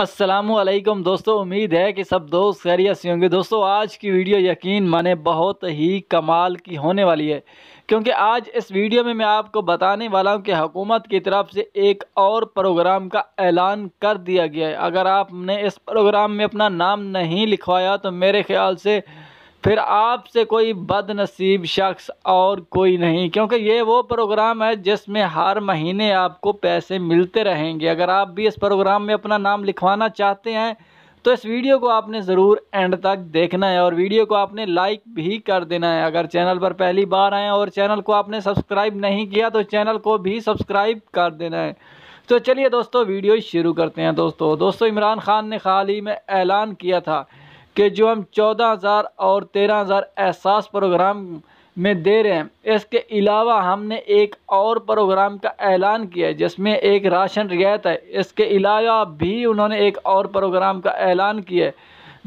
असलम दोस्तों उम्मीद है कि सब दोस्त खैरियत से होंगे दोस्तों आज की वीडियो यकीन माने बहुत ही कमाल की होने वाली है क्योंकि आज इस वीडियो में मैं आपको बताने वाला हूं कि हुकूमत की तरफ से एक और प्रोग्राम का ऐलान कर दिया गया है अगर आपने इस प्रोग्राम में अपना नाम नहीं लिखवाया तो मेरे ख्याल से फिर आपसे कोई बदनसीब शख्स और कोई नहीं क्योंकि ये वो प्रोग्राम है जिसमें हर महीने आपको पैसे मिलते रहेंगे अगर आप भी इस प्रोग्राम में अपना नाम लिखवाना चाहते हैं तो इस वीडियो को आपने ज़रूर एंड तक देखना है और वीडियो को आपने लाइक भी कर देना है अगर चैनल पर पहली बार आएँ और चैनल को आपने सब्सक्राइब नहीं किया तो चैनल को भी सब्सक्राइब कर देना है तो चलिए दोस्तों वीडियो शुरू करते हैं दोस्तों दोस्तों इमरान खान ने हाल ही में ऐलान किया था कि जो हम चौदह हज़ार और तेरह हज़ार एहसास प्रोग्राम में दे रहे हैं इसके अलावा हमने एक और प्रोग्राम का ऐलान किया है जिसमें एक राशन रियायत है इसके अलावा भी उन्होंने एक और प्रोग्राम का ऐलान किया है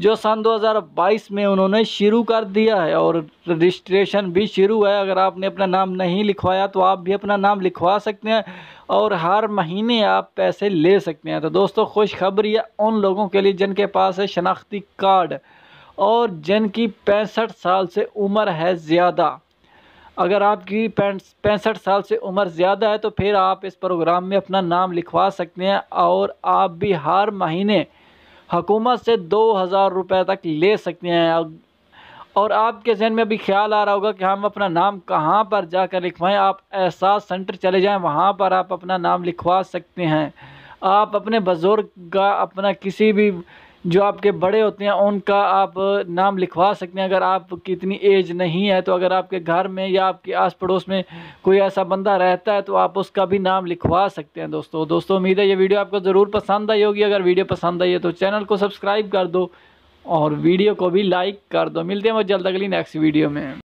जो सन 2022 में उन्होंने शुरू कर दिया है और रजिस्ट्रेशन भी शुरू है अगर आपने अपना नाम नहीं लिखवाया तो आप भी अपना नाम लिखवा सकते हैं और हर महीने आप पैसे ले सकते हैं तो दोस्तों खुशखबरी है उन लोगों के लिए जिनके पास है शनाख्ती कार्ड और जिनकी पैंसठ साल से उम्र है ज़्यादा अगर आपकी पैंसठ साल से उम्र ज़्यादा है तो फिर आप इस प्रोग्राम में अपना नाम लिखवा सकते हैं और आप भी हर महीने हुकूमत से दो हज़ार रुपये तक ले सकते हैं और आपके जहन में अभी ख्याल आ रहा होगा कि हम अपना नाम कहाँ पर जाकर लिखवाएं आप एहसास सेंटर चले जाएं वहाँ पर आप अपना नाम लिखवा सकते हैं आप अपने बुज़ुर्ग का अपना किसी भी जो आपके बड़े होते हैं उनका आप नाम लिखवा सकते हैं अगर आप इतनी एज नहीं है तो अगर आपके घर में या आपके आस पड़ोस में कोई ऐसा बंदा रहता है तो आप उसका भी नाम लिखवा सकते हैं दोस्तों दोस्तों उम्मीद है ये वीडियो आपको ज़रूर पसंद आई होगी अगर वीडियो पसंद आई है तो चैनल को सब्सक्राइब कर दो और वीडियो को भी लाइक कर दो मिलते हैं बहुत जल्द अगली नेक्स्ट वीडियो में